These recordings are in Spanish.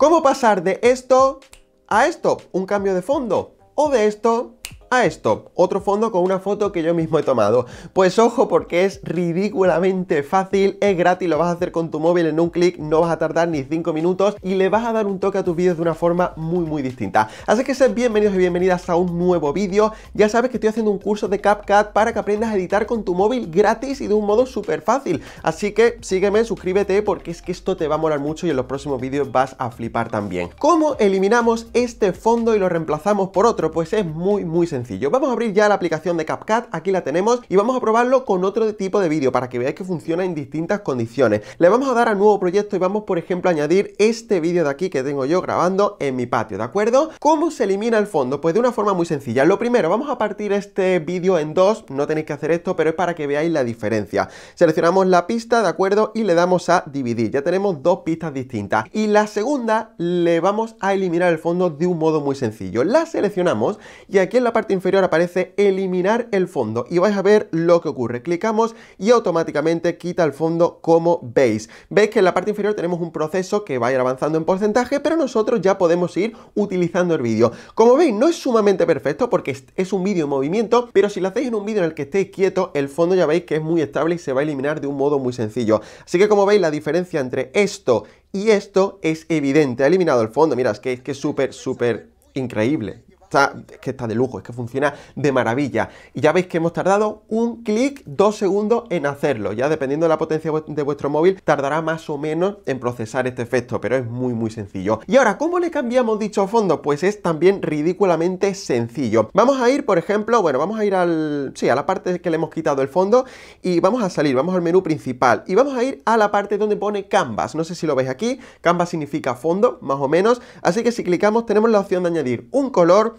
¿Cómo pasar de esto a esto? Un cambio de fondo. O de esto a esto, otro fondo con una foto que yo mismo he tomado. Pues ojo porque es ridículamente fácil, es gratis, lo vas a hacer con tu móvil en un clic, no vas a tardar ni 5 minutos y le vas a dar un toque a tus vídeos de una forma muy muy distinta. Así que sean bienvenidos y bienvenidas a un nuevo vídeo. Ya sabes que estoy haciendo un curso de CapCut para que aprendas a editar con tu móvil gratis y de un modo súper fácil. Así que sígueme, suscríbete porque es que esto te va a molar mucho y en los próximos vídeos vas a flipar también. ¿Cómo eliminamos este fondo y lo reemplazamos por otro? Pues es muy muy sencillo. Vamos a abrir ya la aplicación de CapCut, aquí la tenemos, y vamos a probarlo con otro tipo de vídeo para que veáis que funciona en distintas condiciones. Le vamos a dar a nuevo proyecto y vamos, por ejemplo, a añadir este vídeo de aquí que tengo yo grabando en mi patio, ¿de acuerdo? ¿Cómo se elimina el fondo? Pues de una forma muy sencilla. Lo primero, vamos a partir este vídeo en dos, no tenéis que hacer esto, pero es para que veáis la diferencia. Seleccionamos la pista, ¿de acuerdo? Y le damos a dividir. Ya tenemos dos pistas distintas. Y la segunda, le vamos a eliminar el fondo de un modo muy sencillo. La seleccionamos y aquí en la parte inferior aparece eliminar el fondo y vais a ver lo que ocurre. Clicamos y automáticamente quita el fondo como veis. Veis que en la parte inferior tenemos un proceso que va a ir avanzando en porcentaje, pero nosotros ya podemos ir utilizando el vídeo. Como veis, no es sumamente perfecto porque es un vídeo en movimiento, pero si lo hacéis en un vídeo en el que estéis quieto, el fondo ya veis que es muy estable y se va a eliminar de un modo muy sencillo. Así que como veis, la diferencia entre esto y esto es evidente. Ha eliminado el fondo, mirad, es que es súper, súper increíble está, es que está de lujo, es que funciona de maravilla. Y ya veis que hemos tardado un clic, dos segundos en hacerlo. Ya dependiendo de la potencia de vuestro móvil, tardará más o menos en procesar este efecto, pero es muy, muy sencillo. Y ahora, ¿cómo le cambiamos dicho fondo? Pues es también ridículamente sencillo. Vamos a ir, por ejemplo, bueno, vamos a ir al, sí, a la parte que le hemos quitado el fondo y vamos a salir, vamos al menú principal y vamos a ir a la parte donde pone Canvas. No sé si lo veis aquí, Canvas significa fondo, más o menos. Así que si clicamos tenemos la opción de añadir un color,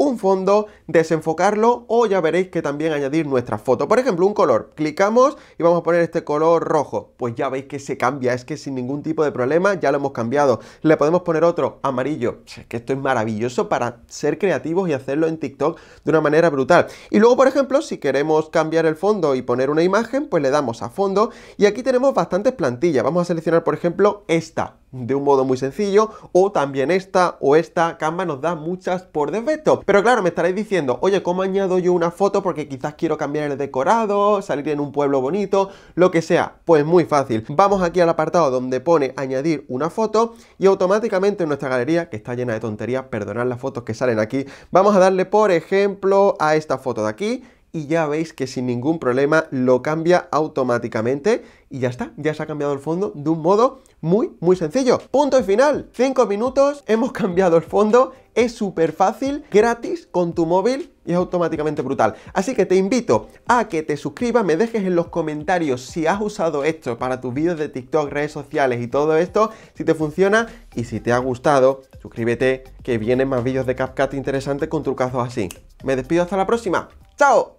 un fondo, desenfocarlo o ya veréis que también añadir nuestra foto. Por ejemplo, un color, clicamos y vamos a poner este color rojo, pues ya veis que se cambia, es que sin ningún tipo de problema ya lo hemos cambiado. Le podemos poner otro amarillo, es que esto es maravilloso para ser creativos y hacerlo en TikTok de una manera brutal. Y luego, por ejemplo, si queremos cambiar el fondo y poner una imagen, pues le damos a fondo y aquí tenemos bastantes plantillas. Vamos a seleccionar, por ejemplo, esta de un modo muy sencillo o también esta o esta. Canva nos da muchas por defecto. Pero claro, me estaréis diciendo, oye, ¿cómo añado yo una foto? Porque quizás quiero cambiar el decorado, salir en un pueblo bonito, lo que sea. Pues muy fácil. Vamos aquí al apartado donde pone añadir una foto y automáticamente en nuestra galería, que está llena de tonterías, perdonad las fotos que salen aquí, vamos a darle, por ejemplo, a esta foto de aquí y ya veis que sin ningún problema lo cambia automáticamente y ya está, ya se ha cambiado el fondo de un modo muy, muy sencillo. Punto y final. 5 minutos, hemos cambiado el fondo, es súper fácil, gratis, con tu móvil y es automáticamente brutal. Así que te invito a que te suscribas, me dejes en los comentarios si has usado esto para tus vídeos de TikTok, redes sociales y todo esto, si te funciona y si te ha gustado, suscríbete que vienen más vídeos de CapCut interesantes con trucazos así. Me despido hasta la próxima. ¡Chao!